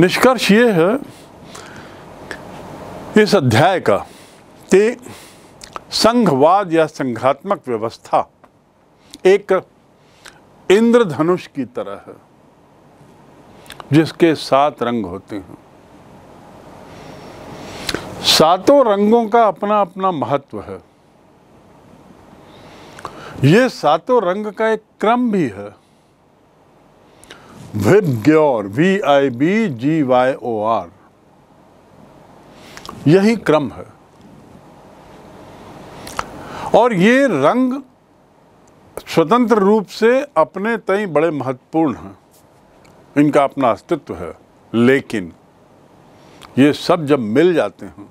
निष्कर्ष ये है इस अध्याय का कि संघवाद या संघात्मक व्यवस्था एक इंद्रधनुष की तरह है जिसके सात रंग होते हैं सातों रंगों का अपना अपना महत्व है ये सातों रंग का एक क्रम भी है VIBGYOR V I B G Y O R यही क्रम है और ये रंग स्वतंत्र रूप से अपने तय बड़े महत्वपूर्ण हैं इनका अपना अस्तित्व है लेकिन ये सब जब मिल जाते हैं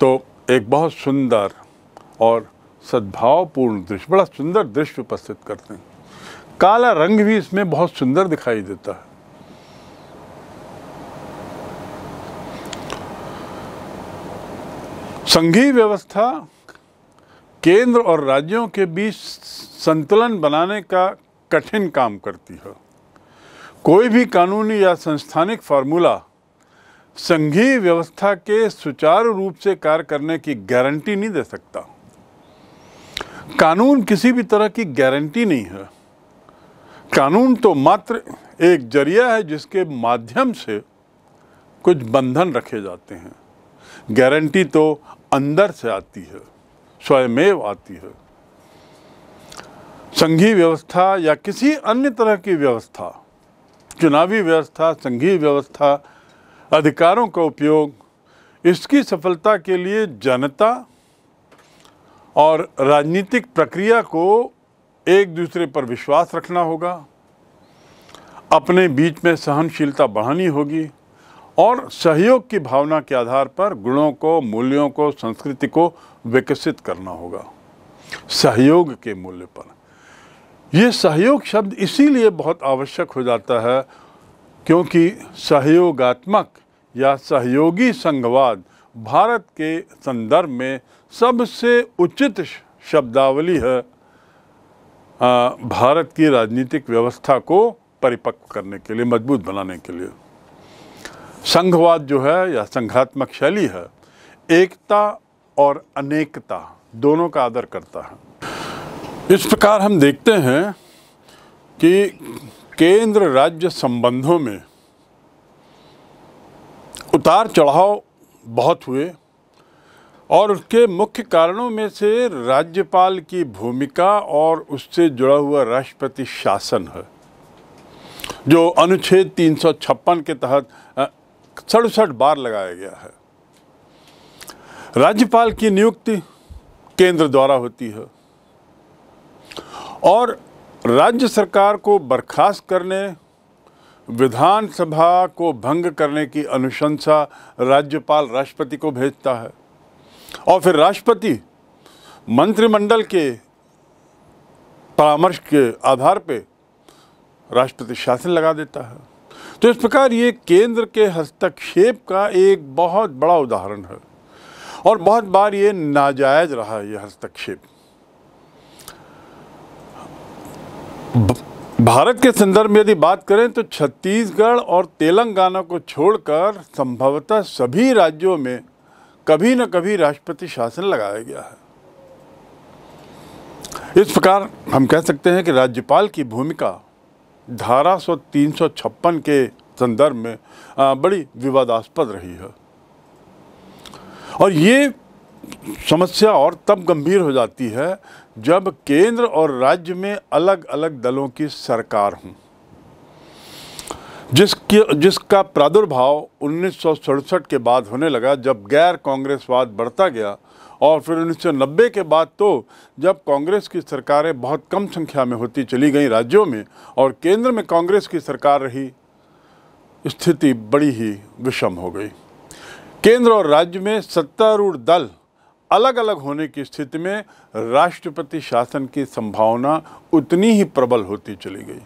तो एक बहुत सुंदर और सद्भावपूर्ण दृश्य बड़ा सुंदर दृश्य उपस्थित करते हैं काला रंग भी इसमें बहुत सुंदर दिखाई देता है संघीय व्यवस्था केंद्र और राज्यों के बीच संतुलन बनाने का कठिन काम करती है कोई भी कानूनी या संस्थानिक फार्मूला संघीय व्यवस्था के सुचारू रूप से कार्य करने की गारंटी नहीं दे सकता कानून किसी भी तरह की गारंटी नहीं है कानून तो मात्र एक जरिया है जिसके माध्यम से कुछ बंधन रखे जाते हैं गारंटी तो अंदर से आती है स्वयमेव आती है संघीय व्यवस्था या किसी अन्य तरह की व्यवस्था चुनावी व्यवस्था संघीय व्यवस्था अधिकारों का उपयोग इसकी सफलता के लिए जनता और राजनीतिक प्रक्रिया को एक दूसरे पर विश्वास रखना होगा अपने बीच में सहनशीलता बढ़ानी होगी और सहयोग की भावना के आधार पर गुणों को मूल्यों को संस्कृति को विकसित करना होगा सहयोग के मूल्य पर यह सहयोग शब्द इसीलिए बहुत आवश्यक हो जाता है क्योंकि सहयोगात्मक या सहयोगी संघवाद भारत के संदर्भ में सबसे उचित शब्दावली है भारत की राजनीतिक व्यवस्था को परिपक्व करने के लिए मजबूत बनाने के लिए संघवाद जो है या संघात्मक शैली है एकता और अनेकता दोनों का आदर करता है इस प्रकार हम देखते हैं कि केंद्र राज्य संबंधों में उतार चढ़ाव बहुत हुए और उसके मुख्य कारणों में से राज्यपाल की भूमिका और उससे जुड़ा हुआ राष्ट्रपति शासन है जो अनुच्छेद छप्पन के तहत सड़सठ बार लगाया गया है राज्यपाल की नियुक्ति केंद्र द्वारा होती है और राज्य सरकार को बर्खास्त करने विधानसभा को भंग करने की अनुशंसा राज्यपाल राष्ट्रपति को भेजता है और फिर राष्ट्रपति मंत्रिमंडल के परामर्श के आधार पे राष्ट्रपति शासन लगा देता है तो इस प्रकार ये केंद्र के हस्तक्षेप का एक बहुत बड़ा उदाहरण है और बहुत बार ये नाजायज रहा ये हस्तक्षेप भारत के संदर्भ में यदि बात करें तो छत्तीसगढ़ और तेलंगाना को छोड़कर संभवतः सभी राज्यों में कभी न कभी राष्ट्रपति शासन लगाया गया है इस प्रकार हम कह सकते हैं कि राज्यपाल की भूमिका धारा सौ तीन सौ छप्पन के संदर्भ में बड़ी विवादास्पद रही है और ये समस्या और तब गंभीर हो जाती है जब केंद्र और राज्य में अलग अलग दलों की सरकार हों जिसके जिसका प्रादुर्भाव उन्नीस के बाद होने लगा जब गैर कांग्रेसवाद बढ़ता गया और फिर 1990 के बाद तो जब कांग्रेस की सरकारें बहुत कम संख्या में होती चली गई राज्यों में और केंद्र में कांग्रेस की सरकार रही स्थिति बड़ी ही विषम हो गई केंद्र और राज्य में सत्तारूढ़ दल अलग अलग होने की स्थिति में राष्ट्रपति शासन की संभावना उतनी ही प्रबल होती चली गई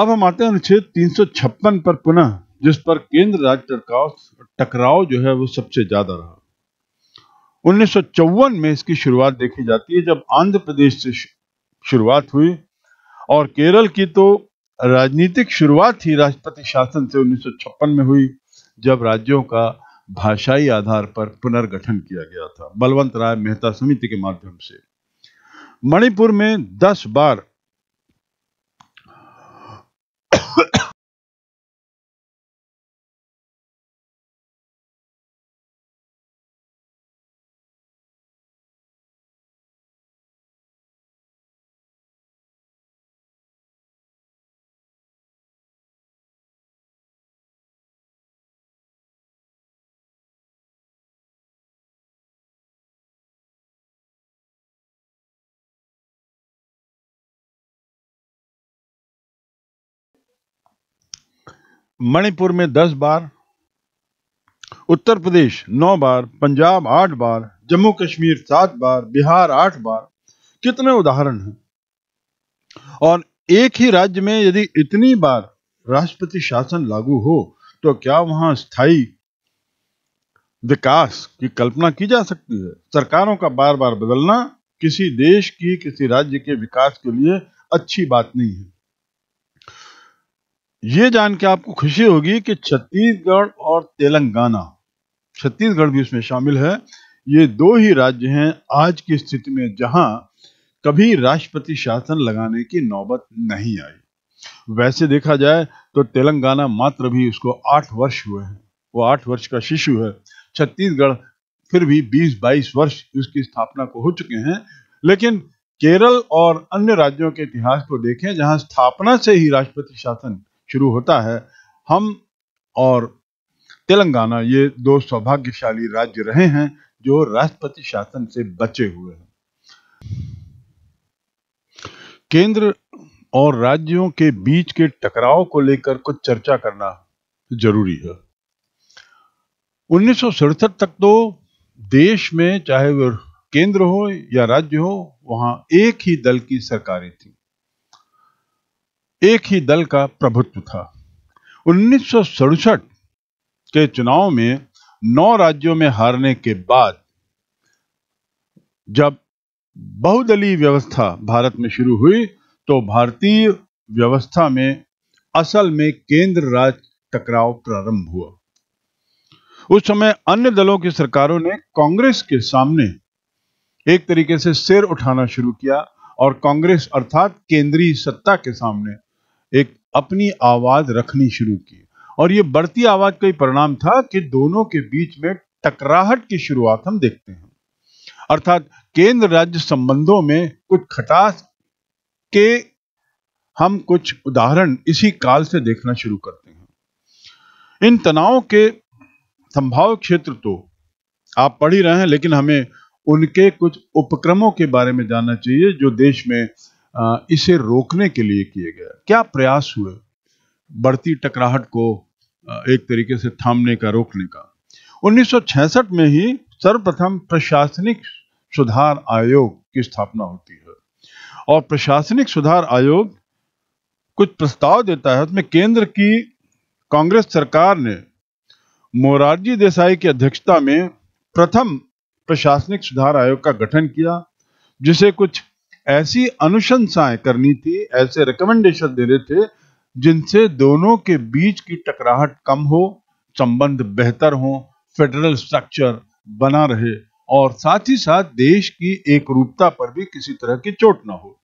अब हम आते हैं अनुच्छेद तीन पर पुनः जिस पर केंद्र राज्य सरकार टकराव जो है वो सबसे ज्यादा रहा उन्नीस में इसकी शुरुआत देखी जाती है जब आंध्र प्रदेश से शुरुआत हुई और केरल की तो राजनीतिक शुरुआत ही राष्ट्रपति शासन से उन्नीस में हुई जब राज्यों का भाषाई आधार पर पुनर्गठन किया गया था बलवंत राय मेहता समिति के माध्यम से मणिपुर में 10 बार मणिपुर में दस बार उत्तर प्रदेश नौ बार पंजाब आठ बार जम्मू कश्मीर सात बार बिहार आठ बार कितने उदाहरण हैं और एक ही राज्य में यदि इतनी बार राष्ट्रपति शासन लागू हो तो क्या वहां स्थायी विकास की कल्पना की जा सकती है सरकारों का बार बार बदलना किसी देश की किसी राज्य के विकास के लिए अच्छी बात नहीं है ये जान के आपको खुशी होगी कि छत्तीसगढ़ और तेलंगाना छत्तीसगढ़ भी इसमें शामिल है ये दो ही राज्य हैं आज की स्थिति में जहां कभी राष्ट्रपति शासन लगाने की नौबत नहीं आई वैसे देखा जाए तो तेलंगाना मात्र भी उसको आठ वर्ष हुए हैं वो आठ वर्ष का शिशु है छत्तीसगढ़ फिर भी बीस बाईस वर्ष उसकी स्थापना को हो चुके हैं लेकिन केरल और अन्य राज्यों के इतिहास को देखें जहां स्थापना से ही राष्ट्रपति शासन शुरू होता है हम और तेलंगाना ये दो सौभाग्यशाली राज्य रहे हैं जो राष्ट्रपति शासन से बचे हुए हैं केंद्र और राज्यों के बीच के टकराव को लेकर कुछ चर्चा करना जरूरी है उन्नीस तक तो देश में चाहे वह केंद्र हो या राज्य हो वहां एक ही दल की सरकारें थी एक ही दल का प्रभुत्व था उन्नीस के चुनाव में नौ राज्यों में हारने के बाद जब बहुदलीय व्यवस्था भारत में शुरू हुई तो भारतीय व्यवस्था में असल में केंद्र राज टकराव प्रारंभ हुआ उस समय अन्य दलों की सरकारों ने कांग्रेस के सामने एक तरीके से सिर उठाना शुरू किया और कांग्रेस अर्थात केंद्रीय सत्ता के सामने एक अपनी आवाज रखनी शुरू की और ये बढ़ती आवाज का ही परिणाम था कि दोनों के बीच में टकराहट की शुरुआत हम देखते हैं अर्थात केंद्र राज्य संबंधों में कुछ खटास के हम कुछ उदाहरण इसी काल से देखना शुरू करते हैं इन तनावों के संभाव क्षेत्र तो आप पढ़ ही रहे हैं लेकिन हमें उनके कुछ उपक्रमों के बारे में जानना चाहिए जो देश में इसे रोकने के लिए किए गए क्या प्रयास हुए बढ़ती टकराहट को एक तरीके से थामने का रोकने का 1966 में ही सर्वप्रथम प्रशासनिक सुधार आयोग की स्थापना होती है और प्रशासनिक सुधार आयोग कुछ प्रस्ताव देता है उसमें केंद्र की कांग्रेस सरकार ने मोरारजी देसाई की अध्यक्षता में प्रथम प्रशासनिक सुधार आयोग का गठन किया जिसे कुछ ऐसी अनुशंसाएं करनी थी ऐसे रिकमेंडेशन देने थे जिनसे दोनों के बीच की टकराहट कम हो संबंध बेहतर हो फेडरल स्ट्रक्चर बना रहे और साथ ही साथ देश की एक रूपता पर भी किसी तरह की चोट ना हो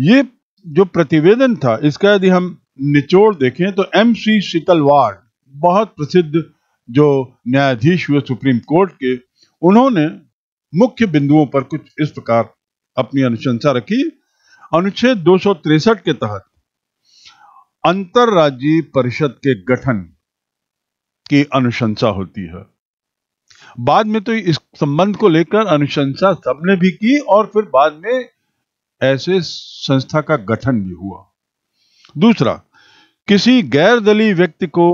ये जो प्रतिवेदन था इसका यदि हम निचोड़ देखें तो एम सी शीतलवाड़ बहुत प्रसिद्ध जो न्यायाधीश हुए सुप्रीम कोर्ट के उन्होंने मुख्य बिंदुओं पर कुछ इस प्रकार अपनी अनुशंसा रखी अनुच्छेद दो के तहत अंतर्राज्यीय परिषद के गठन की अनुशंसा होती है बाद में तो इस संबंध को लेकर अनुशंसा सबने भी की और फिर बाद में ऐसे संस्था का गठन भी हुआ दूसरा किसी गैर दलीय व्यक्ति को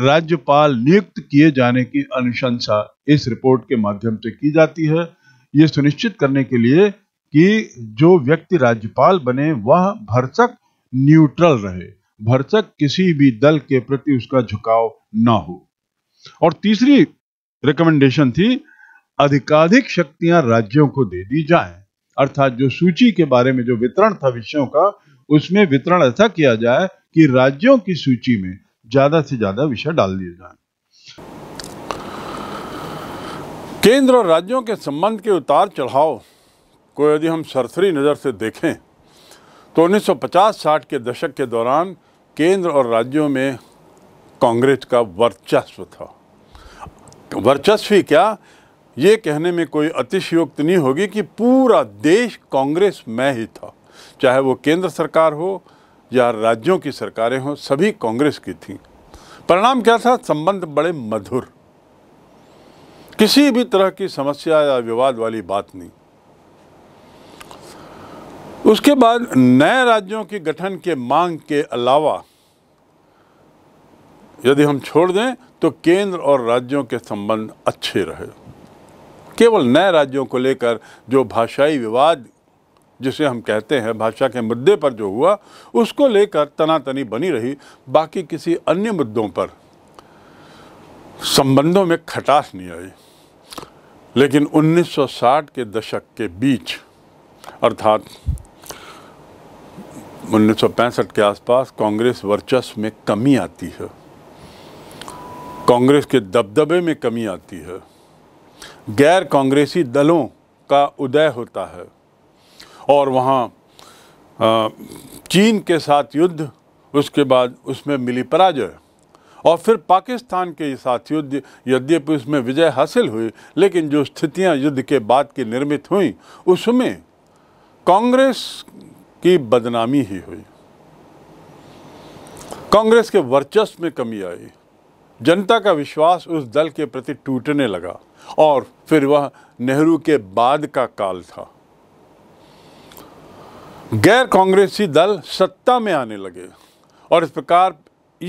राज्यपाल नियुक्त किए जाने की अनुशंसा इस रिपोर्ट के माध्यम से की जाती है यह सुनिश्चित करने के लिए कि जो व्यक्ति राज्यपाल बने वह भरचक न्यूट्रल रहे भरचक किसी भी दल के प्रति उसका झुकाव ना हो और तीसरी रिकमेंडेशन थी अधिकाधिक शक्तियां राज्यों को दे दी जाए अर्थात जो सूची के बारे में जो वितरण था विषयों का उसमें वितरण ऐसा किया जाए कि राज्यों की सूची में ज्यादा से ज्यादा विषय डाल दिए जाए केंद्र और राज्यों के संबंध के उतार चढ़ाव को यदि हम सरसरी नज़र से देखें तो 1950-60 के दशक के दौरान केंद्र और राज्यों में कांग्रेस का वर्चस्व था वर्चस्व ही क्या ये कहने में कोई अतिशयोक्त नहीं होगी कि पूरा देश कांग्रेस में ही था चाहे वो केंद्र सरकार हो या राज्यों की सरकारें हों सभी कांग्रेस की थीं परिणाम क्या था संबंध बड़े मधुर किसी भी तरह की समस्या या विवाद वाली बात नहीं उसके बाद नए राज्यों के गठन के मांग के अलावा यदि हम छोड़ दें तो केंद्र और राज्यों के संबंध अच्छे रहे केवल नए राज्यों को लेकर जो भाषाई विवाद जिसे हम कहते हैं भाषा के मुद्दे पर जो हुआ उसको लेकर तनातनी बनी रही बाकी किसी अन्य मुद्दों पर संबंधों में खटास नहीं आई लेकिन 1960 के दशक के बीच अर्थात उन्नीस के आसपास कांग्रेस वर्चस्व में कमी आती है कांग्रेस के दबदबे में कमी आती है गैर कांग्रेसी दलों का उदय होता है और वहाँ चीन के साथ युद्ध उसके बाद उसमें मिली पराजय और फिर पाकिस्तान के साथ युद्ध यद्यपि उसमें विजय हासिल हुई लेकिन जो स्थितियाँ युद्ध के बाद की निर्मित हुई उसमें कांग्रेस की बदनामी ही हुई कांग्रेस के वर्चस्व में कमी आई जनता का विश्वास उस दल के प्रति टूटने लगा और फिर वह नेहरू के बाद का काल था गैर कांग्रेसी दल सत्ता में आने लगे और इस प्रकार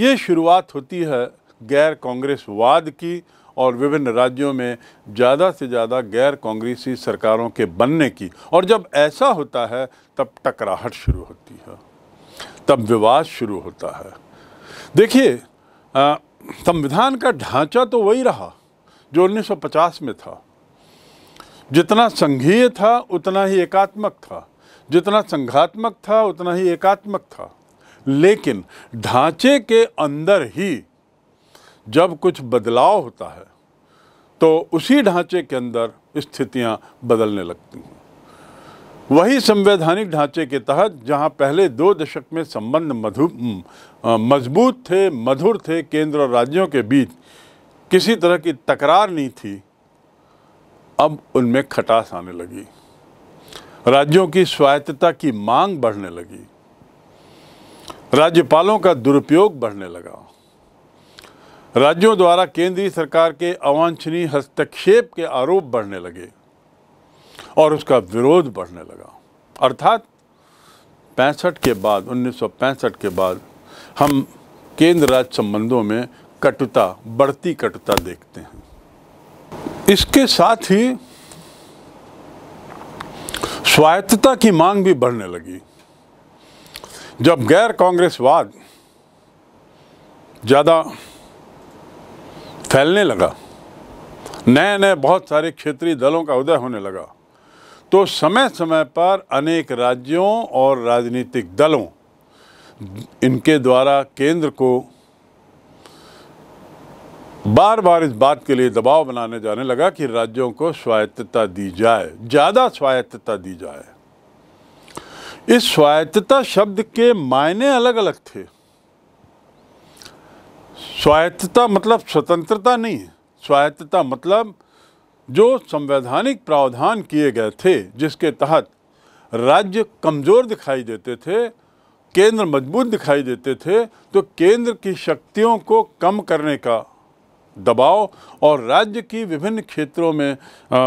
ये शुरुआत होती है गैर कांग्रेसवाद की और विभिन्न राज्यों में ज़्यादा से ज़्यादा गैर कांग्रेसी सरकारों के बनने की और जब ऐसा होता है तब टकराहट शुरू होती है तब विवाद शुरू होता है देखिए संविधान का ढांचा तो वही रहा जो 1950 में था जितना संघीय था उतना ही एकात्मक था जितना संघात्मक था उतना ही एकात्मक था लेकिन ढांचे के अंदर ही जब कुछ बदलाव होता है तो उसी ढांचे के अंदर स्थितियां बदलने लगती हैं वही संवैधानिक ढांचे के तहत जहां पहले दो दशक में संबंध मधु मजबूत थे मधुर थे केंद्र और राज्यों के बीच किसी तरह की तकरार नहीं थी अब उनमें खटास आने लगी राज्यों की स्वायत्तता की मांग बढ़ने लगी राज्यपालों का दुरुपयोग बढ़ने लगा राज्यों द्वारा केंद्रीय सरकार के अवांछनीय हस्तक्षेप के आरोप बढ़ने लगे और उसका विरोध बढ़ने लगा अर्थात पैंसठ के बाद 1965 के बाद हम केंद्र राज्य संबंधों में कटुता बढ़ती कटुता देखते हैं इसके साथ ही स्वायत्तता की मांग भी बढ़ने लगी जब गैर कांग्रेसवाद ज़्यादा फैलने लगा नए नए बहुत सारे क्षेत्रीय दलों का उदय होने लगा तो समय समय पर अनेक राज्यों और राजनीतिक दलों इनके द्वारा केंद्र को बार बार इस बात के लिए दबाव बनाने जाने लगा कि राज्यों को स्वायत्तता दी जाए ज़्यादा स्वायत्तता दी जाए इस स्वायत्तता शब्द के मायने अलग अलग थे स्वायत्तता मतलब स्वतंत्रता नहीं है स्वायत्तता मतलब जो संवैधानिक प्रावधान किए गए थे जिसके तहत राज्य कमज़ोर दिखाई देते थे केंद्र मजबूत दिखाई देते थे तो केंद्र की शक्तियों को कम करने का दबाव और राज्य की विभिन्न क्षेत्रों में आ,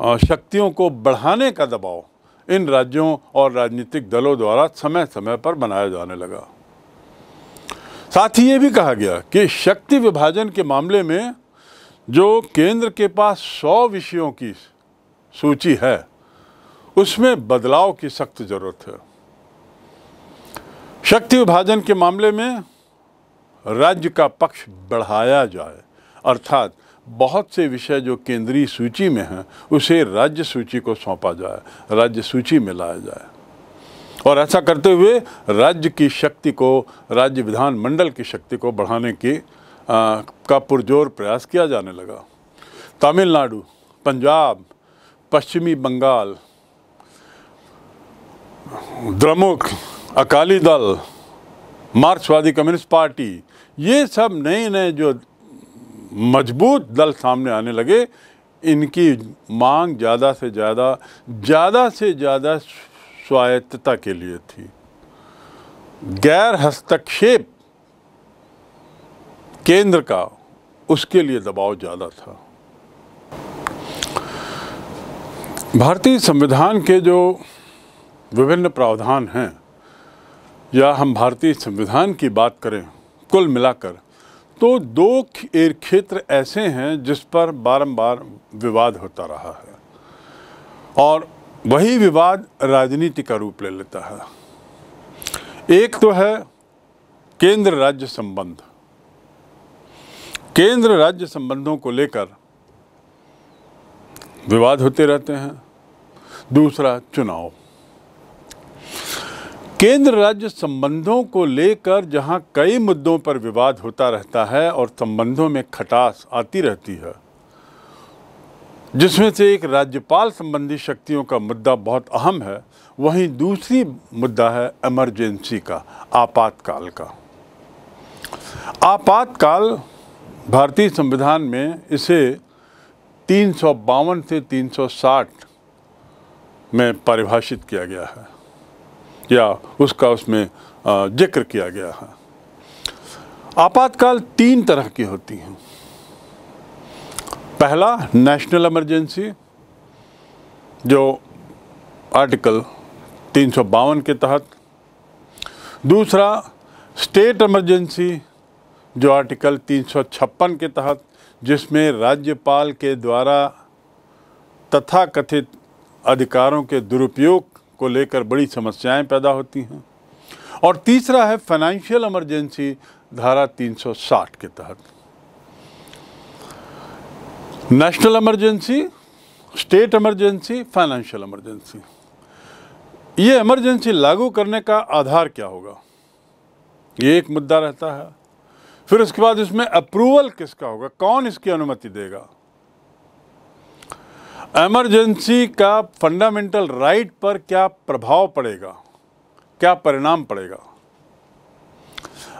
आ, शक्तियों को बढ़ाने का दबाव इन राज्यों और राजनीतिक दलों द्वारा समय समय पर बनाया जाने लगा साथ ही ये भी कहा गया कि शक्ति विभाजन के मामले में जो केंद्र के पास सौ विषयों की सूची है उसमें बदलाव की सख्त ज़रूरत है शक्ति विभाजन के मामले में राज्य का पक्ष बढ़ाया जाए अर्थात बहुत से विषय जो केंद्रीय सूची में हैं उसे राज्य सूची को सौंपा जाए राज्य सूची में लाया जाए और ऐसा करते हुए राज्य की शक्ति को राज्य विधानमंडल की शक्ति को बढ़ाने की आ, का पुरजोर प्रयास किया जाने लगा तमिलनाडु पंजाब पश्चिमी बंगाल द्रमुक अकाली दल मार्क्सवादी कम्युनिस्ट पार्टी ये सब नए नए जो मजबूत दल सामने आने लगे इनकी मांग ज़्यादा से ज़्यादा ज़्यादा से ज़्यादा स्वायत्तता के लिए थी गैर हस्तक्षेप केंद्र का उसके लिए दबाव ज़्यादा था भारतीय संविधान के जो विभिन्न प्रावधान हैं या हम भारतीय संविधान की बात करें कुल मिलाकर तो दो क्षेत्र ऐसे हैं जिस पर बारंबार विवाद होता रहा है और वही विवाद राजनीति का रूप ले लेता है एक तो है केंद्र राज्य संबंध केंद्र राज्य संबंधों को लेकर विवाद होते रहते हैं दूसरा चुनाव केंद्र राज्य संबंधों को लेकर जहां कई मुद्दों पर विवाद होता रहता है और संबंधों में खटास आती रहती है जिसमें से एक राज्यपाल संबंधी शक्तियों का मुद्दा बहुत अहम है वहीं दूसरी मुद्दा है इमरजेंसी का आपातकाल का आपातकाल भारतीय संविधान में इसे तीन से 360 में परिभाषित किया गया है या उसका उसमें जिक्र किया गया है आपातकाल तीन तरह की होती हैं पहला नेशनल इमरजेंसी जो आर्टिकल तीन के तहत दूसरा स्टेट इमरजेंसी जो आर्टिकल तीन के तहत जिसमें राज्यपाल के द्वारा तथा कथित अधिकारों के दुरुपयोग को लेकर बड़ी समस्याएं पैदा होती हैं और तीसरा है फाइनेंशियल इमरजेंसी धारा 360 के तहत national emergency state emergency financial emergency ये इमरजेंसी लागू करने का आधार क्या होगा ये एक मुद्दा रहता है फिर उसके बाद इसमें अप्रूवल किसका होगा कौन इसकी अनुमति देगा एमरजेंसी का फंडामेंटल राइट पर क्या प्रभाव पड़ेगा क्या परिणाम पड़ेगा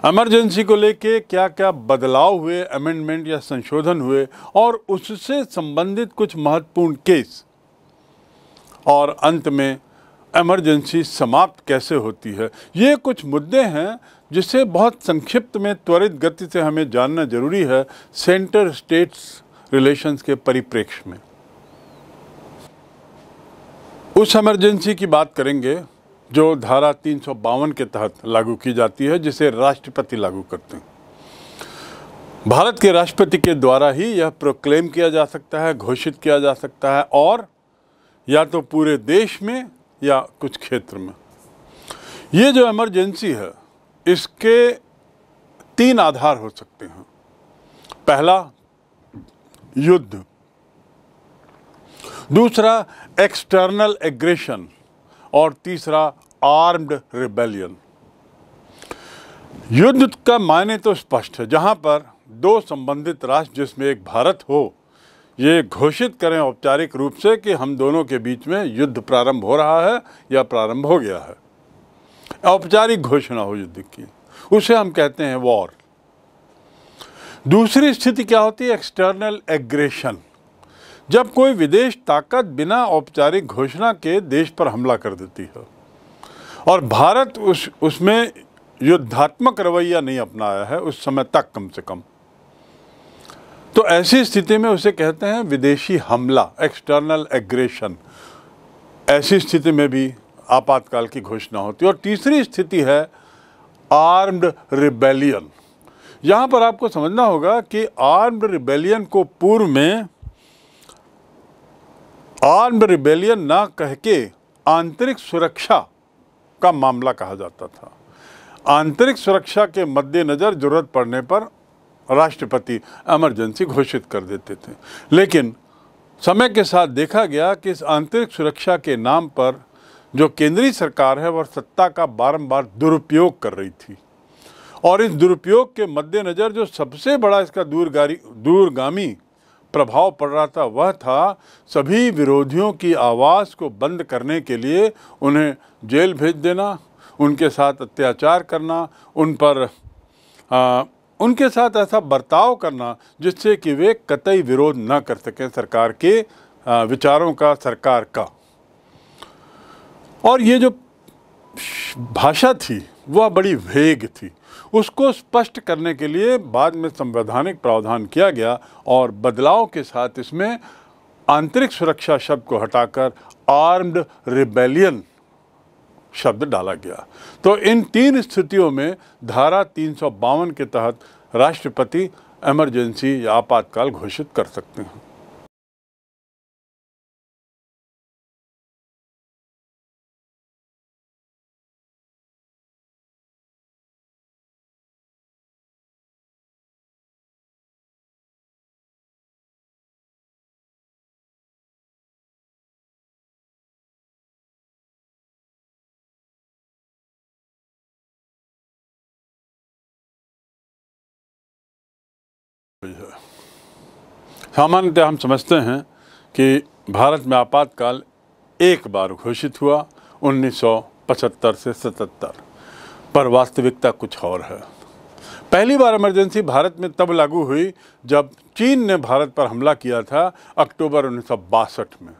एमरजेंसी को लेके क्या क्या बदलाव हुए अमेंडमेंट या संशोधन हुए और उससे संबंधित कुछ महत्वपूर्ण केस और अंत में एमरजेंसी समाप्त कैसे होती है ये कुछ मुद्दे हैं जिसे बहुत संक्षिप्त में त्वरित गति से हमें जानना जरूरी है सेंटर स्टेट्स रिलेशंस के परिप्रेक्ष्य में उस एमरजेंसी की बात करेंगे जो धारा तीन के तहत लागू की जाती है जिसे राष्ट्रपति लागू करते हैं भारत के राष्ट्रपति के द्वारा ही यह प्रोक्लेम किया जा सकता है घोषित किया जा सकता है और या तो पूरे देश में या कुछ क्षेत्र में ये जो इमरजेंसी है इसके तीन आधार हो सकते हैं पहला युद्ध दूसरा एक्सटर्नल एग्रेशन और तीसरा आर्म्ड रिबेलियन युद्ध का मायने तो स्पष्ट है जहाँ पर दो संबंधित राष्ट्र जिसमें एक भारत हो ये घोषित करें औपचारिक रूप से कि हम दोनों के बीच में युद्ध प्रारंभ हो रहा है या प्रारंभ हो गया है औपचारिक घोषणा हो युद्ध की उसे हम कहते हैं वॉर दूसरी स्थिति क्या होती है एक्सटर्नल एग्रेशन जब कोई विदेश ताकत बिना औपचारिक घोषणा के देश पर हमला कर देती है और भारत उस उसमें युद्धात्मक रवैया नहीं अपनाया है उस समय तक कम से कम तो ऐसी स्थिति में उसे कहते हैं विदेशी हमला एक्सटर्नल एग्रेशन ऐसी स्थिति में भी आपातकाल की घोषणा होती है और तीसरी स्थिति है आर्म्ड रिबेलियन यहाँ पर आपको समझना होगा कि आर्म्ड रिबेलियन को पूर्व में आर्म रिबेलियन ना कह के आंतरिक सुरक्षा का मामला कहा जाता था आंतरिक सुरक्षा के मद्देनज़र ज़रूरत पड़ने पर राष्ट्रपति एमरजेंसी घोषित कर देते थे लेकिन समय के साथ देखा गया कि इस आंतरिक सुरक्षा के नाम पर जो केंद्रीय सरकार है वह सत्ता का बारंबार दुरुपयोग कर रही थी और इस दुरुपयोग के मद्देनज़र जो सबसे बड़ा इसका दूरगारी दूरगामी प्रभाव पड़ रहा था वह था सभी विरोधियों की आवाज़ को बंद करने के लिए उन्हें जेल भेज देना उनके साथ अत्याचार करना उन पर आ, उनके साथ ऐसा बर्ताव करना जिससे कि वे कतई विरोध न कर सकें सरकार के आ, विचारों का सरकार का और ये जो भाषा थी वह बड़ी वेग थी उसको स्पष्ट करने के लिए बाद में संवैधानिक प्रावधान किया गया और बदलाव के साथ इसमें आंतरिक सुरक्षा शब्द को हटाकर आर्म्ड रिबेलियन शब्द डाला गया तो इन तीन स्थितियों में धारा तीन के तहत राष्ट्रपति एमरजेंसी या आपातकाल घोषित कर सकते हैं सामान्यतः हम समझते हैं कि भारत में आपातकाल एक बार घोषित हुआ 1975 से 77 पर वास्तविकता कुछ और है पहली बार इमरजेंसी भारत में तब लागू हुई जब चीन ने भारत पर हमला किया था अक्टूबर उन्नीस में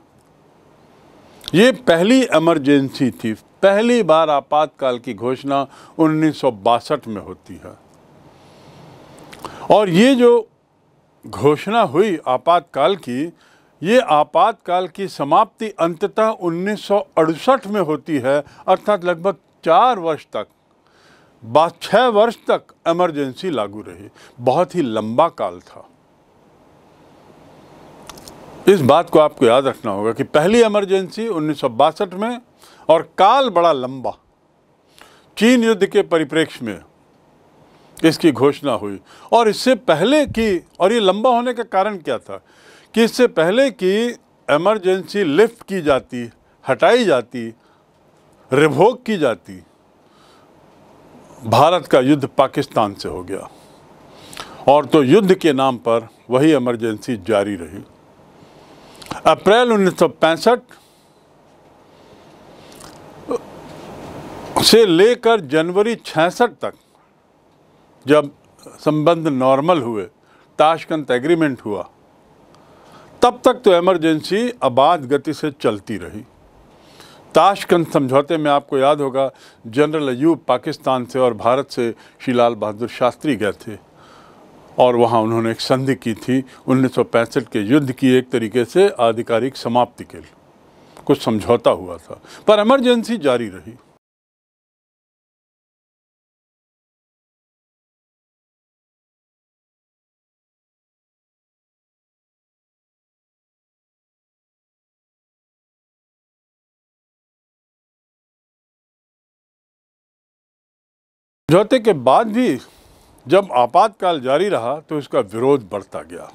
ये पहली इमरजेंसी थी पहली बार आपातकाल की घोषणा उन्नीस में होती है और ये जो घोषणा हुई आपातकाल की ये आपातकाल की समाप्ति अंततः उन्नीस में होती है अर्थात लगभग चार वर्ष तक बाद छः वर्ष तक इमरजेंसी लागू रही बहुत ही लंबा काल था इस बात को आपको याद रखना होगा कि पहली इमरजेंसी उन्नीस में और काल बड़ा लंबा चीन युद्ध के परिप्रेक्ष्य में इसकी घोषणा हुई और इससे पहले कि और ये लंबा होने का कारण क्या था कि इससे पहले कि एमरजेंसी लिफ्ट की जाती हटाई जाती रिभोग की जाती भारत का युद्ध पाकिस्तान से हो गया और तो युद्ध के नाम पर वही इमरजेंसी जारी रही अप्रैल उन्नीस से लेकर जनवरी 66 तक जब संबंध नॉर्मल हुए ताशकंद एग्रीमेंट हुआ तब तक तो एमरजेंसी आबाद गति से चलती रही ताशकंद समझौते में आपको याद होगा जनरल अयूब पाकिस्तान से और भारत से शिलाल बहादुर शास्त्री गए थे और वहाँ उन्होंने एक संधि की थी 1965 के युद्ध की एक तरीके से आधिकारिक समाप्ति के लिए कुछ समझौता हुआ था पर एमरजेंसी जारी रही समझौते के बाद भी जब आपातकाल जारी रहा तो इसका विरोध बढ़ता गया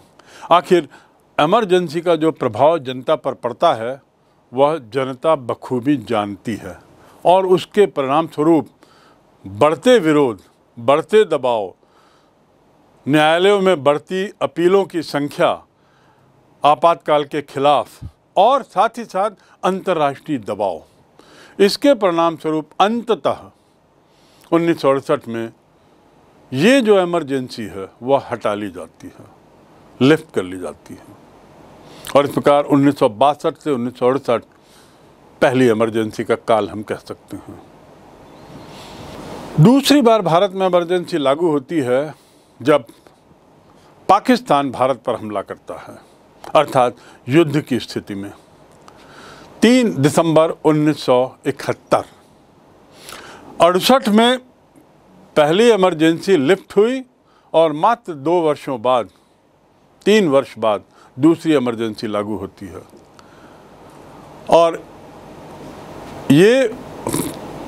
आखिर एमरजेंसी का जो प्रभाव जनता पर पड़ता है वह जनता बखूबी जानती है और उसके परिणाम स्वरूप बढ़ते विरोध बढ़ते दबाव न्यायालयों में बढ़ती अपीलों की संख्या आपातकाल के खिलाफ और साथ ही साथ अंतर्राष्ट्रीय दबाव इसके परिणाम स्वरूप अंततः उन्नीस में ये जो एमरजेंसी है वह हटा ली जाती है लिफ्ट कर ली जाती है और इस प्रकार उन्नीस से उन्नीस पहली एमरजेंसी का काल हम कह सकते हैं दूसरी बार भारत में एमरजेंसी लागू होती है जब पाकिस्तान भारत पर हमला करता है अर्थात युद्ध की स्थिति में 3 दिसंबर इकहत्तर अड़सठ में पहली इमरजेंसी लिफ्ट हुई और मात्र दो वर्षों बाद तीन वर्ष बाद दूसरी इमरजेंसी लागू होती है और ये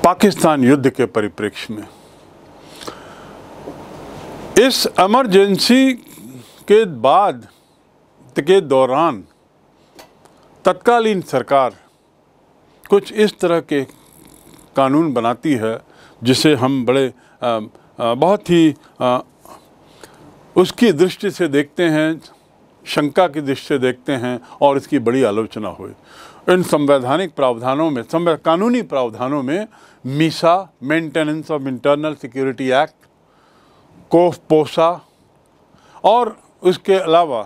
पाकिस्तान युद्ध के परिप्रेक्ष्य में इस एमरजेंसी के बाद के दौरान तत्कालीन सरकार कुछ इस तरह के कानून बनाती है जिसे हम बड़े आ, आ, बहुत ही आ, उसकी दृष्टि से देखते हैं शंका की दृष्टि से देखते हैं और इसकी बड़ी आलोचना हुई इन संवैधानिक प्रावधानों में संवै कानूनी प्रावधानों में MISA maintenance of internal security act COFEPOSA और उसके अलावा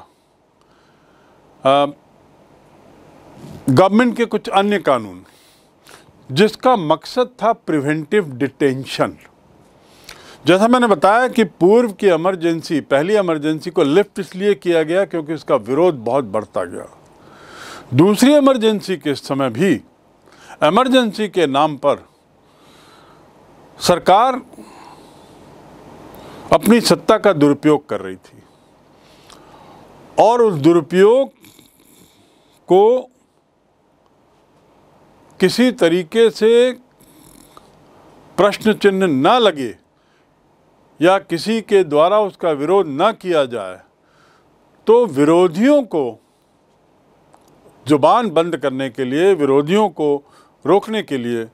गवर्नमेंट के कुछ अन्य कानून जिसका मकसद था प्रिवेंटिव डिटेंशन जैसा मैंने बताया कि पूर्व की इमरजेंसी पहली इमरजेंसी को लिफ्ट इसलिए किया गया क्योंकि उसका विरोध बहुत बढ़ता गया दूसरी इमरजेंसी के समय भी इमरजेंसी के नाम पर सरकार अपनी सत्ता का दुरुपयोग कर रही थी और उस दुरुपयोग को किसी तरीके से प्रश्न चिन्ह ना लगे या किसी के द्वारा उसका विरोध ना किया जाए तो विरोधियों को जुबान बंद करने के लिए विरोधियों को रोकने के लिए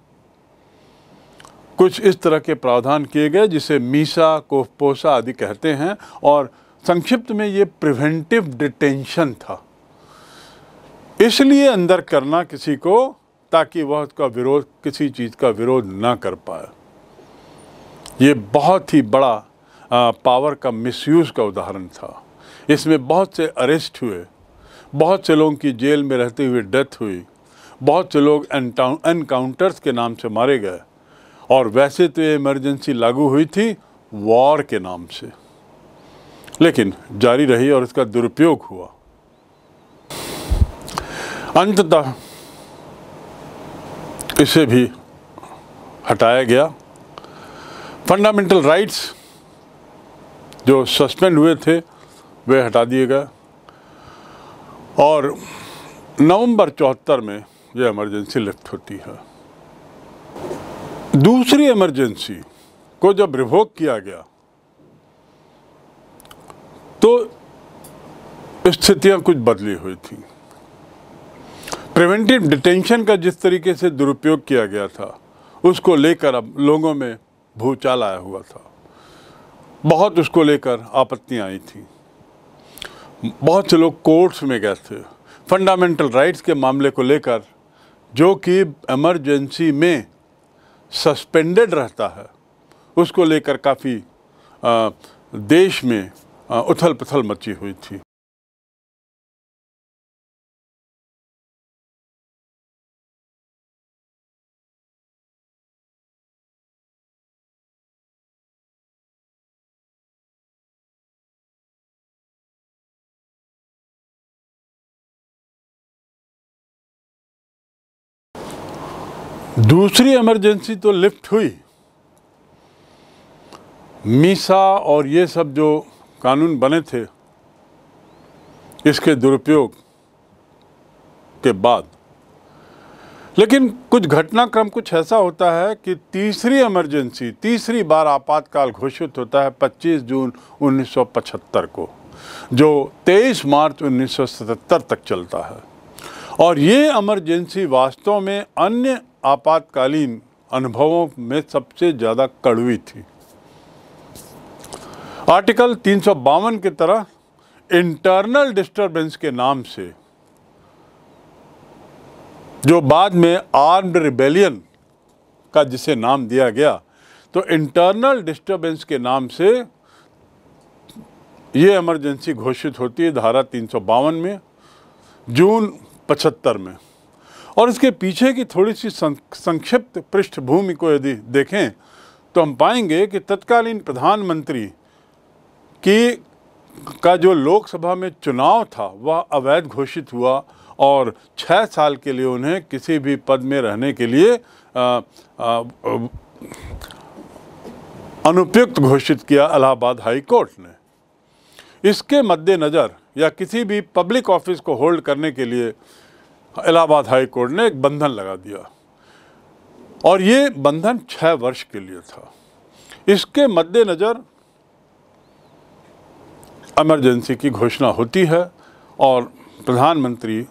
कुछ इस तरह के प्रावधान किए गए जिसे मीसा कोफपोसा आदि कहते हैं और संक्षिप्त में ये प्रिवेंटिव डिटेंशन था इसलिए अंदर करना किसी को ताकि वह उसका विरोध किसी चीज़ का विरोध ना कर पाए ये बहुत ही बड़ा आ, पावर का मिसयूज़ का उदाहरण था इसमें बहुत से अरेस्ट हुए बहुत से लोगों की जेल में रहते हुए डेथ हुई बहुत से लोग एनकाउंटर्स के नाम से मारे गए और वैसे तो ये इमरजेंसी लागू हुई थी वॉर के नाम से लेकिन जारी रही और इसका दुरुपयोग हुआ अंततः इसे भी हटाया गया फंडामेंटल राइट्स जो सस्पेंड हुए थे वे हटा दिए गए और नवंबर चौहत्तर में यह इमरजेंसी लिफ्ट होती है दूसरी इमरजेंसी को जब रिवोक किया गया तो स्थितियां कुछ बदली हुई थी प्रिवेंटिव डिटेंशन का जिस तरीके से दुरुपयोग किया गया था उसको लेकर अब लोगों में भूचाल आया हुआ था बहुत उसको लेकर आपत्तियां आई थी बहुत से लोग कोर्ट्स में गए थे फंडामेंटल राइट्स के मामले को लेकर जो कि इमरजेंसी में सस्पेंडेड रहता है उसको लेकर काफ़ी देश में उथल पुथल मची हुई थी दूसरी इमरजेंसी तो लिफ्ट हुई मीसा और ये सब जो कानून बने थे इसके दुरुपयोग के बाद लेकिन कुछ घटनाक्रम कुछ ऐसा होता है कि तीसरी इमरजेंसी तीसरी बार आपातकाल घोषित होता है 25 जून 1975 को जो 23 मार्च 1977 तक चलता है और ये एमरजेंसी वास्तव में अन्य आपातकालीन अनुभवों में सबसे ज़्यादा कड़वी थी आर्टिकल तीन की तरह इंटरनल डिस्टरबेंस के नाम से जो बाद में आर्म्ड रिबेलियन का जिसे नाम दिया गया तो इंटरनल डिस्टरबेंस के नाम से ये इमरजेंसी घोषित होती है धारा तीन में जून पचहत्तर में और इसके पीछे की थोड़ी सी संक्षिप्त पृष्ठभूमि को यदि देखें तो हम पाएंगे कि तत्कालीन प्रधानमंत्री की का जो लोकसभा में चुनाव था वह अवैध घोषित हुआ और छः साल के लिए उन्हें किसी भी पद में रहने के लिए आ, आ, अनुपयुक्त घोषित किया इलाहाबाद हाई कोर्ट ने इसके मद्देनज़र या किसी भी पब्लिक ऑफिस को होल्ड करने के लिए इलाहाबाद हाई कोर्ट ने एक बंधन लगा दिया और ये बंधन छः वर्ष के लिए था इसके मद्देनज़र एमरजेंसी की घोषणा होती है और प्रधानमंत्री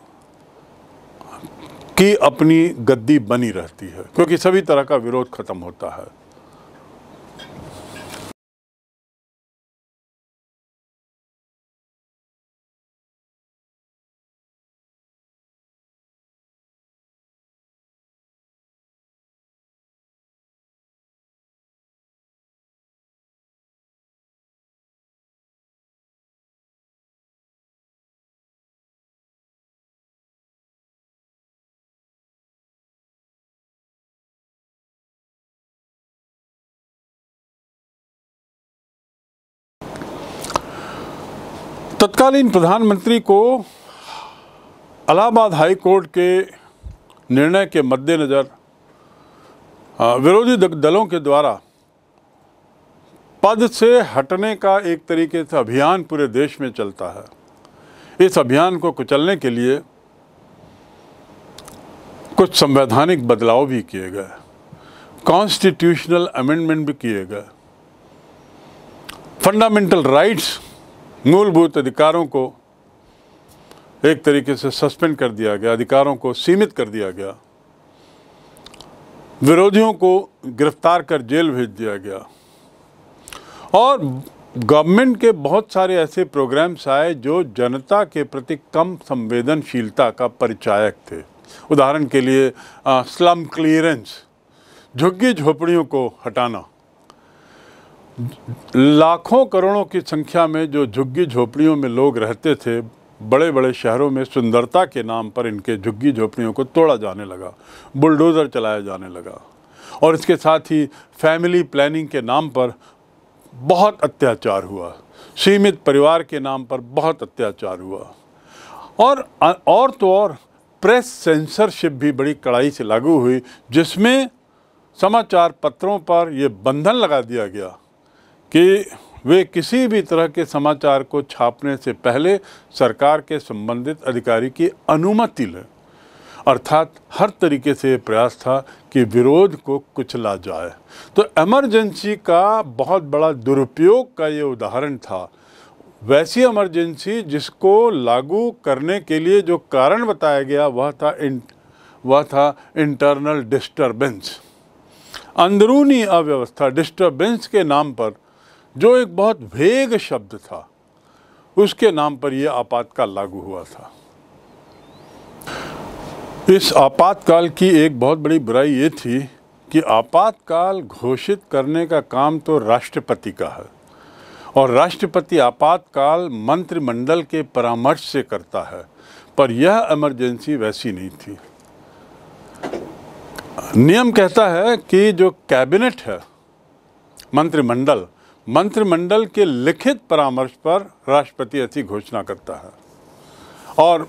की अपनी गद्दी बनी रहती है क्योंकि सभी तरह का विरोध खत्म होता है तत्कालीन प्रधानमंत्री को अलाहाबाद हाई कोर्ट के निर्णय के मद्देनज़र विरोधी दलों के द्वारा पद से हटने का एक तरीके से अभियान पूरे देश में चलता है इस अभियान को कुचलने के लिए कुछ संवैधानिक बदलाव भी किए गए कॉन्स्टिट्यूशनल अमेंडमेंट भी किए गए फंडामेंटल राइट्स मूलभूत अधिकारों को एक तरीके से सस्पेंड कर दिया गया अधिकारों को सीमित कर दिया गया विरोधियों को गिरफ्तार कर जेल भेज दिया गया और गवर्नमेंट के बहुत सारे ऐसे प्रोग्राम्स आए जो जनता के प्रति कम संवेदनशीलता का परिचायक थे उदाहरण के लिए आ, स्लम क्लियरेंस झुग्गी झोपड़ियों को हटाना लाखों करोड़ों की संख्या में जो झुग्गी झोपड़ियों में लोग रहते थे बड़े बड़े शहरों में सुंदरता के नाम पर इनके झुग्गी झोपड़ियों को तोड़ा जाने लगा बुलडोज़र चलाया जाने लगा और इसके साथ ही फैमिली प्लानिंग के नाम पर बहुत अत्याचार हुआ सीमित परिवार के नाम पर बहुत अत्याचार हुआ और और तो और प्रेस सेंसरशिप भी बड़ी कड़ाई से लागू हुई जिसमें समाचार पत्रों पर यह बंधन लगा दिया गया कि वे किसी भी तरह के समाचार को छापने से पहले सरकार के संबंधित अधिकारी की अनुमति लें अर्थात हर तरीके से प्रयास था कि विरोध को कुचला जाए तो एमरजेंसी का बहुत बड़ा दुरुपयोग का ये उदाहरण था वैसी इमरजेंसी जिसको लागू करने के लिए जो कारण बताया गया वह था इन वह था इंटरनल डिस्टरबेंस अंदरूनी अव्यवस्था डिस्टरबेंस के नाम पर जो एक बहुत वेग शब्द था उसके नाम पर यह आपातकाल लागू हुआ था इस आपातकाल की एक बहुत बड़ी बुराई ये थी कि आपातकाल घोषित करने का काम तो राष्ट्रपति का है और राष्ट्रपति आपातकाल मंत्रिमंडल के परामर्श से करता है पर यह इमरजेंसी वैसी नहीं थी नियम कहता है कि जो कैबिनेट है मंत्रिमंडल मंत्रिमंडल के लिखित परामर्श पर राष्ट्रपति ऐसी घोषणा करता है और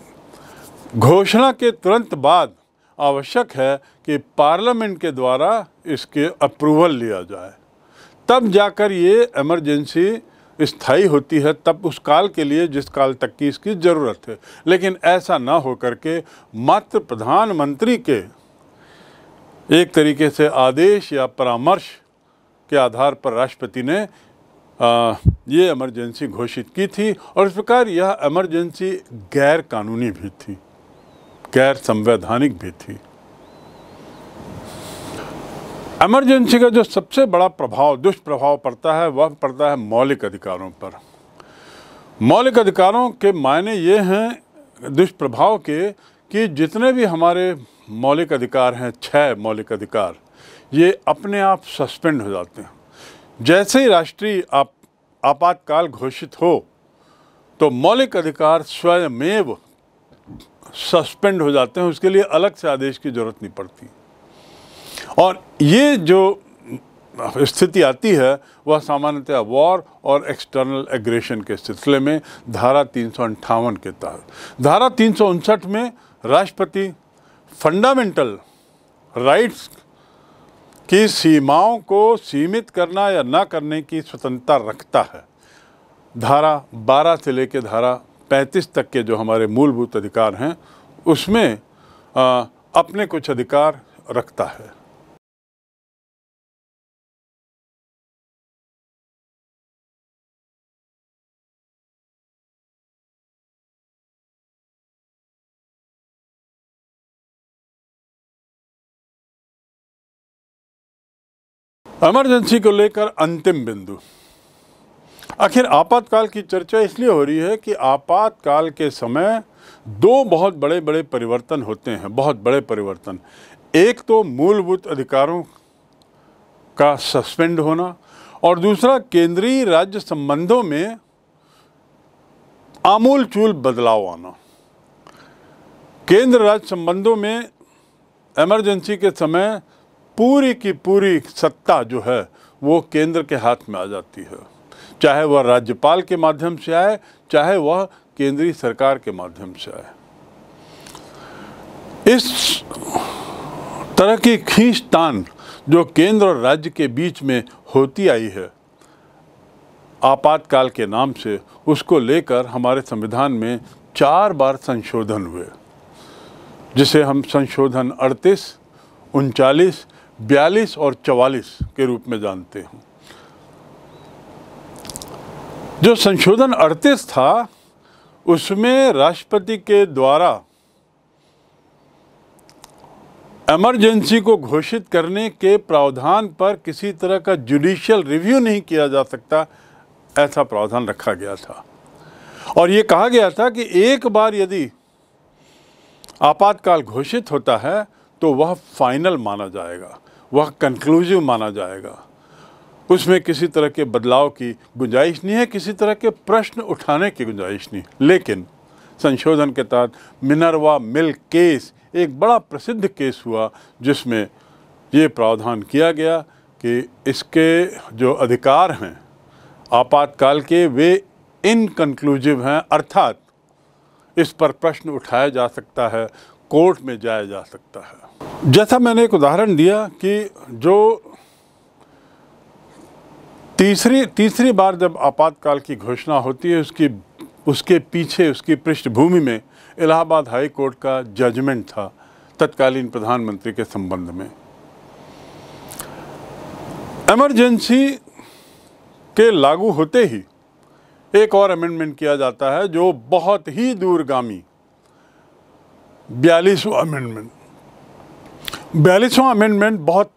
घोषणा के तुरंत बाद आवश्यक है कि पार्लियामेंट के द्वारा इसके अप्रूवल लिया जाए तब जाकर ये इमरजेंसी स्थायी होती है तब उस काल के लिए जिस काल तक की इसकी ज़रूरत है लेकिन ऐसा ना हो करके मात्र प्रधानमंत्री के एक तरीके से आदेश या परामर्श के आधार पर राष्ट्रपति ने आ, ये इमरजेंसी घोषित की थी और इस प्रकार यह इमरजेंसी गैर कानूनी भी थी गैर संवैधानिक भी थी इमरजेंसी का जो सबसे बड़ा प्रभाव दुष्प्रभाव पड़ता है वह पड़ता है मौलिक अधिकारों पर मौलिक अधिकारों के मायने ये हैं दुष्प्रभाव के कि जितने भी हमारे मौलिक अधिकार हैं छः मौलिक अधिकार ये अपने आप सस्पेंड हो जाते हैं जैसे ही राष्ट्रीय आप, आपातकाल घोषित हो तो मौलिक अधिकार स्वयमेव सस्पेंड हो जाते हैं उसके लिए अलग से आदेश की ज़रूरत नहीं पड़ती और ये जो स्थिति आती है वह सामान्यतः वॉर और एक्सटर्नल एग्रेशन के सिलसिले में धारा तीन के तहत धारा तीन में राष्ट्रपति फंडामेंटल राइट्स कि सीमाओं को सीमित करना या ना करने की स्वतंत्रता रखता है धारा 12 से लेकर धारा 35 तक के जो हमारे मूलभूत अधिकार हैं उसमें आ, अपने कुछ अधिकार रखता है एमरजेंसी को लेकर अंतिम बिंदु आखिर आपातकाल की चर्चा इसलिए हो रही है कि आपातकाल के समय दो बहुत बड़े बड़े परिवर्तन होते हैं बहुत बड़े परिवर्तन एक तो मूलभूत अधिकारों का सस्पेंड होना और दूसरा केंद्रीय राज्य संबंधों में आमूल चूल बदलाव आना केंद्र राज्य संबंधों में एमरजेंसी के समय पूरी की पूरी सत्ता जो है वो केंद्र के हाथ में आ जाती है चाहे वह राज्यपाल के माध्यम से आए चाहे वह केंद्रीय सरकार के माध्यम से आए इस तरह की खींचतान जो केंद्र और राज्य के बीच में होती आई है आपातकाल के नाम से उसको लेकर हमारे संविधान में चार बार संशोधन हुए जिसे हम संशोधन अड़तीस उनचालीस बयालीस और चवालीस के रूप में जानते हैं जो संशोधन अड़तीस था उसमें राष्ट्रपति के द्वारा एमरजेंसी को घोषित करने के प्रावधान पर किसी तरह का जुडिशियल रिव्यू नहीं किया जा सकता ऐसा प्रावधान रखा गया था और ये कहा गया था कि एक बार यदि आपातकाल घोषित होता है तो वह फाइनल माना जाएगा वह कंक्लूसिव माना जाएगा उसमें किसी तरह के बदलाव की गुंजाइश नहीं है किसी तरह के प्रश्न उठाने की गुंजाइश नहीं लेकिन संशोधन के तहत मिनरवा मिल केस एक बड़ा प्रसिद्ध केस हुआ जिसमें ये प्रावधान किया गया कि इसके जो अधिकार हैं आपातकाल के वे इनकन्क्लूसिव हैं अर्थात इस पर प्रश्न उठाया जा सकता है कोर्ट में जाया जा सकता है जैसा मैंने एक उदाहरण दिया कि जो तीसरी तीसरी बार जब आपातकाल की घोषणा होती है उसकी उसके पीछे उसकी पृष्ठभूमि में इलाहाबाद हाई कोर्ट का जजमेंट था तत्कालीन प्रधानमंत्री के संबंध में इमरजेंसी के लागू होते ही एक और अमेंडमेंट किया जाता है जो बहुत ही दूरगामी बयालीसवा अमेंडमेंट बयालीसवा अमेंडमेंट बहुत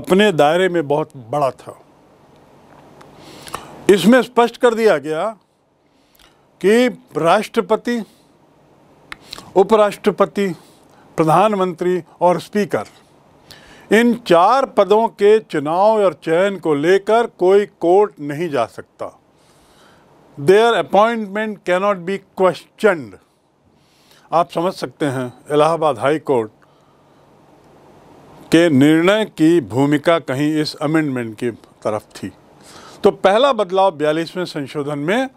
अपने दायरे में बहुत बड़ा था इसमें स्पष्ट कर दिया गया कि राष्ट्रपति उपराष्ट्रपति प्रधानमंत्री और स्पीकर इन चार पदों के चुनाव और चयन को लेकर कोई कोर्ट नहीं जा सकता there appointment cannot be question आप समझ सकते हैं इलाहाबाद हाई कोर्ट के निर्णय की भूमिका कहीं इस अमेंडमेंट की तरफ थी तो पहला बदलाव बयालीसवें संशोधन में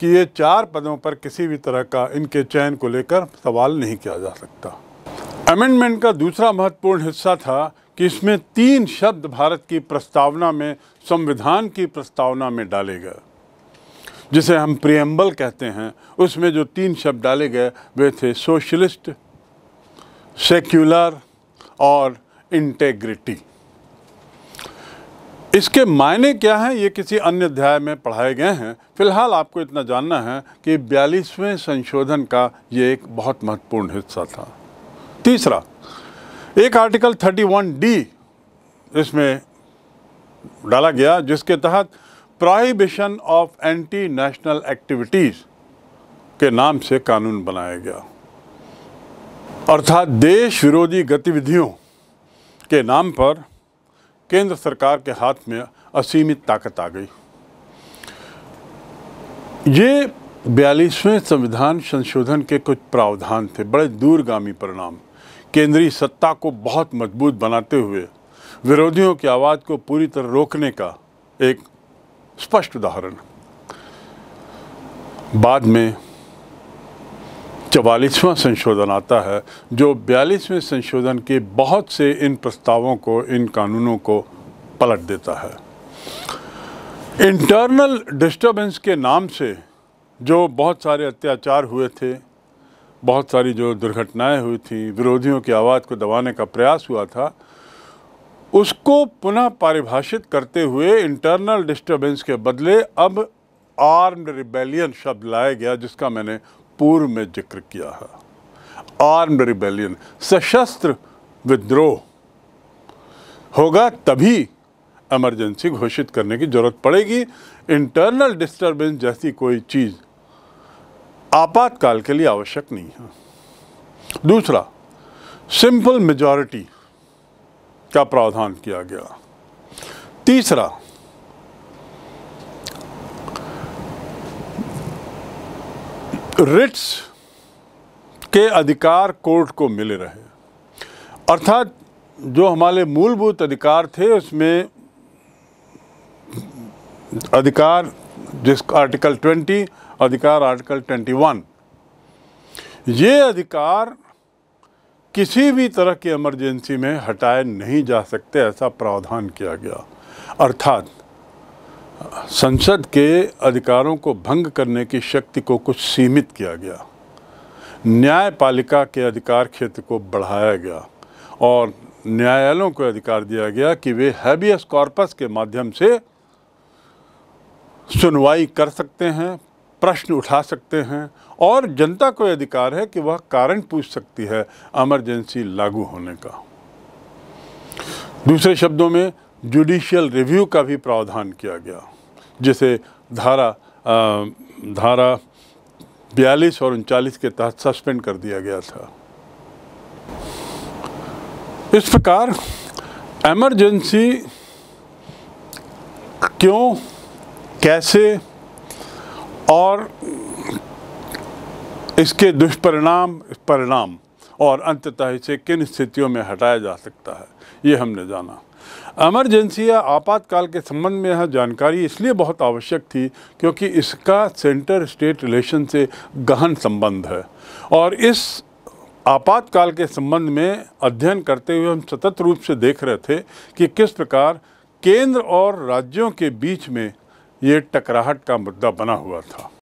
कि ये चार पदों पर किसी भी तरह का इनके चयन को लेकर सवाल नहीं किया जा सकता अमेंडमेंट का दूसरा महत्वपूर्ण हिस्सा था कि इसमें तीन शब्द भारत की प्रस्तावना में संविधान की प्रस्तावना में डाले गए जिसे हम प्रियम्बल कहते हैं उसमें जो तीन शब्द डाले गए वे थे सोशलिस्ट सेक्युलर और इंटेग्रिटी इसके मायने क्या हैं ये किसी अन्य अध्याय में पढ़ाए गए हैं फिलहाल आपको इतना जानना है कि बयालीसवें संशोधन का ये एक बहुत महत्वपूर्ण हिस्सा था तीसरा एक आर्टिकल 31 डी इसमें डाला गया जिसके तहत prohibition of anti national activities के नाम से कानून बनाया गया अर्थात देश विरोधी गतिविधियों के नाम पर केंद्र सरकार के हाथ में असीमित ताकत आ गई ये बयालीसवें संविधान संशोधन के कुछ प्रावधान थे बड़े दूरगामी परिणाम केंद्रीय सत्ता को बहुत मजबूत बनाते हुए विरोधियों की आवाज़ को पूरी तरह रोकने का एक स्पष्ट उदाहरण बाद में चवालीसवां संशोधन आता है जो बयालीसवें संशोधन के बहुत से इन प्रस्तावों को इन कानूनों को पलट देता है इंटरनल डिस्टरबेंस के नाम से जो बहुत सारे अत्याचार हुए थे बहुत सारी जो दुर्घटनाएं हुई थी विरोधियों की आवाज़ को दबाने का प्रयास हुआ था उसको पुनः परिभाषित करते हुए इंटरनल डिस्टरबेंस के बदले अब आर्म्ड रिबेलियन शब्द लाया गया जिसका मैंने पूर्व में जिक्र किया है आर्म्ड रिबेलियन सशस्त्र विद्रोह होगा तभी इमरजेंसी घोषित करने की ज़रूरत पड़ेगी इंटरनल डिस्टरबेंस जैसी कोई चीज़ आपातकाल के लिए आवश्यक नहीं है दूसरा सिंपल मेजॉरिटी का प्रावधान किया गया तीसरा रिट्स के अधिकार कोर्ट को मिले रहे अर्थात जो हमारे मूलभूत अधिकार थे उसमें अधिकार जिस आर्टिकल 20 अधिकार आर्टिकल 21 ये अधिकार किसी भी तरह की इमरजेंसी में हटाए नहीं जा सकते ऐसा प्रावधान किया गया अर्थात संसद के अधिकारों को भंग करने की शक्ति को कुछ सीमित किया गया न्यायपालिका के अधिकार क्षेत्र को बढ़ाया गया और न्यायालयों को अधिकार दिया गया कि वे हैबियस कॉर्पस के माध्यम से सुनवाई कर सकते हैं प्रश्न उठा सकते हैं और जनता को अधिकार है कि वह कारण पूछ सकती है एमरजेंसी लागू होने का दूसरे शब्दों में जुडिशियल रिव्यू का भी प्रावधान किया गया जिसे धारा आ, धारा बयालीस और उनचालीस के तहत सस्पेंड कर दिया गया था इस प्रकार एमरजेंसी क्यों कैसे और इसके दुष्परिणाम परिणाम और अंततः इसे किन स्थितियों में हटाया जा सकता है ये हमने जाना एमरजेंसी या आपातकाल के संबंध में यह जानकारी इसलिए बहुत आवश्यक थी क्योंकि इसका सेंटर स्टेट रिलेशन से गहन संबंध है और इस आपातकाल के संबंध में अध्ययन करते हुए हम सतत रूप से देख रहे थे कि किस प्रकार केंद्र और राज्यों के बीच में ये टकराहट का मुद्दा बना हुआ था